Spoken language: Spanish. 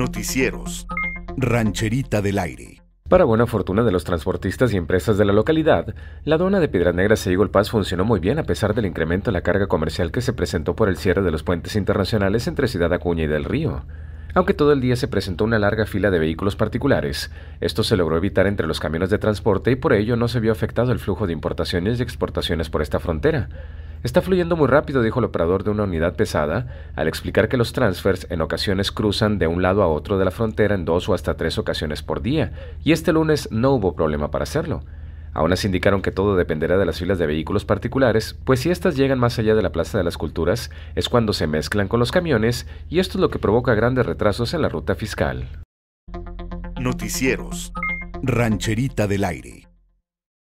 Noticieros. Rancherita del Aire. Para buena fortuna de los transportistas y empresas de la localidad, la dona de Piedras Negras e Eagle funcionó muy bien a pesar del incremento de la carga comercial que se presentó por el cierre de los puentes internacionales entre Ciudad Acuña y Del Río. Aunque todo el día se presentó una larga fila de vehículos particulares, esto se logró evitar entre los camiones de transporte y por ello no se vio afectado el flujo de importaciones y exportaciones por esta frontera. Está fluyendo muy rápido, dijo el operador de una unidad pesada, al explicar que los transfers en ocasiones cruzan de un lado a otro de la frontera en dos o hasta tres ocasiones por día, y este lunes no hubo problema para hacerlo. Aún así indicaron que todo dependerá de las filas de vehículos particulares, pues si éstas llegan más allá de la Plaza de las Culturas, es cuando se mezclan con los camiones, y esto es lo que provoca grandes retrasos en la ruta fiscal. Noticieros. Rancherita del Aire.